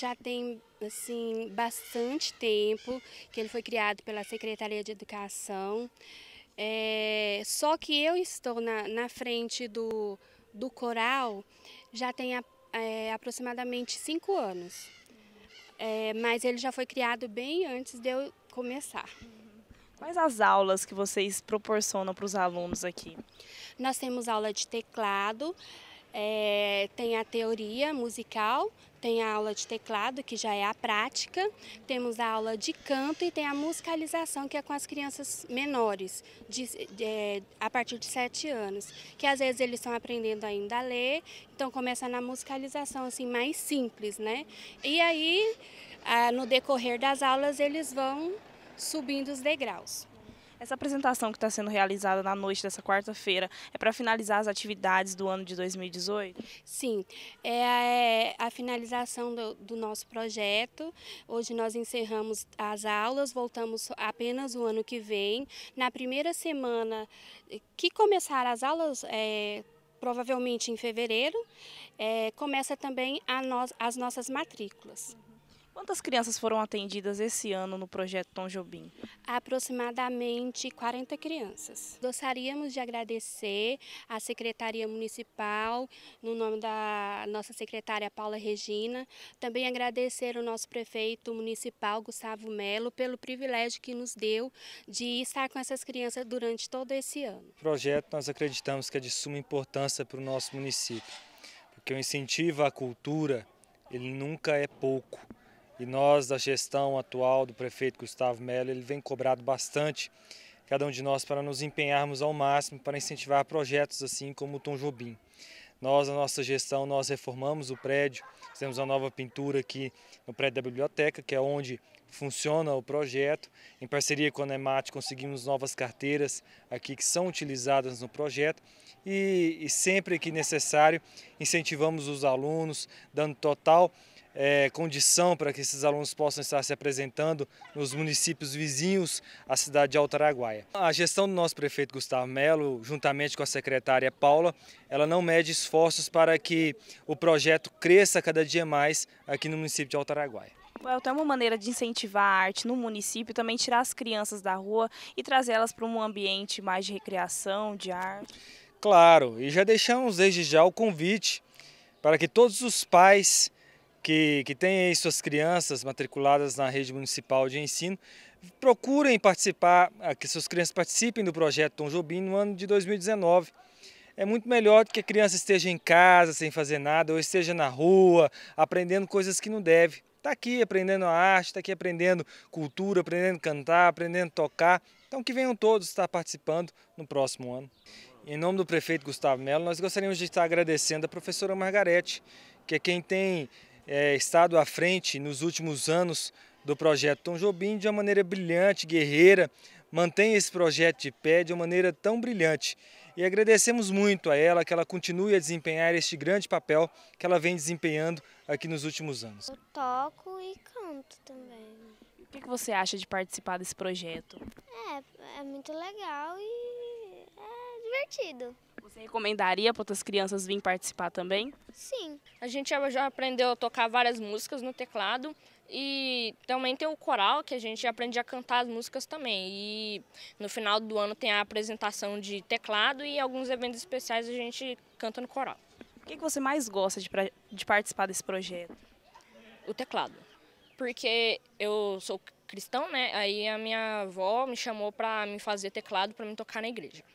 Já tem assim bastante tempo que ele foi criado pela Secretaria de Educação. É, só que eu estou na, na frente do, do coral já tem a, é, aproximadamente cinco anos. É, mas ele já foi criado bem antes de eu começar. Quais as aulas que vocês proporcionam para os alunos aqui? Nós temos aula de teclado, é, tem a teoria musical, tem a aula de teclado, que já é a prática, temos a aula de canto e tem a musicalização, que é com as crianças menores, de, de, é, a partir de 7 anos, que às vezes eles estão aprendendo ainda a ler, então começa na musicalização assim mais simples, né? E aí, ah, no decorrer das aulas, eles vão subindo os degraus. Essa apresentação que está sendo realizada na noite dessa quarta-feira é para finalizar as atividades do ano de 2018? Sim, é, é a, finalização do, do nosso projeto. Hoje nós encerramos as aulas, voltamos apenas o ano que vem. Na primeira semana que começar as aulas, é, provavelmente em fevereiro, é, começa também no, as nossas matrículas. Quantas crianças foram atendidas esse ano no projeto Tom Jobim? Aproximadamente 40 crianças. Gostaríamos de agradecer à Secretaria Municipal, no nome da nossa secretária Paula Regina, também agradecer o nosso prefeito municipal, Gustavo Melo, pelo privilégio que nos deu de estar com essas crianças durante todo esse ano. O projeto nós acreditamos que é de suma importância para o nosso município, porque o incentivo à cultura, ele nunca é pouco e nós, da gestão atual do prefeito Gustavo Melo, ele vem cobrado bastante cada um de nós para nos empenharmos ao máximo para incentivar projetos assim como o Tom Jobim. Nós, na nossa gestão, nós reformamos o prédio, fizemos uma nova pintura aqui no prédio da biblioteca, que é onde funciona o projeto. Em parceria com a Nemat, conseguimos novas carteiras aqui que são utilizadas no projeto e, e sempre que necessário incentivamos os alunos, dando total é, condição para que esses alunos possam estar se apresentando nos municípios vizinhos à cidade de Altaraguaia. A gestão do nosso prefeito Gustavo Melo, juntamente com a secretária Paula, ela não mede esforços para que o projeto cresça cada dia mais aqui no município de Altaraguaia. Então é uma maneira de incentivar a arte no município, também tirar as crianças da rua e trazê-las para um ambiente mais de recreação, de arte. Claro, e já deixamos desde já o convite para que todos os pais que, que têm suas crianças matriculadas na rede municipal de ensino, procurem participar, ah, que suas crianças participem do projeto Tom Jobim no ano de 2019. É muito melhor do que a criança esteja em casa sem fazer nada ou esteja na rua aprendendo coisas que não deve. Está aqui aprendendo a arte, está aqui aprendendo cultura, aprendendo a cantar, aprendendo a tocar. Então que venham todos estar participando no próximo ano. Em nome do prefeito Gustavo Melo, nós gostaríamos de estar agradecendo a professora Margarete, que é quem tem é, estado à frente nos últimos anos do projeto Tom Jobim de uma maneira brilhante, guerreira, mantém esse projeto de pé de uma maneira tão brilhante. E agradecemos muito a ela que ela continue a desempenhar este grande papel que ela vem desempenhando aqui nos últimos anos. Eu toco e canto também. O que você acha de participar desse projeto? É, é muito legal e é divertido. Você recomendaria para outras crianças virem participar também? Sim. A gente já aprendeu a tocar várias músicas no teclado e também tem o coral que a gente aprende a cantar as músicas também. E no final do ano tem a apresentação de teclado e alguns eventos especiais a gente canta no coral. O que você mais gosta de, de participar desse projeto? O teclado. Porque eu sou cristão, né? Aí a minha avó me chamou para me fazer teclado para me tocar na igreja.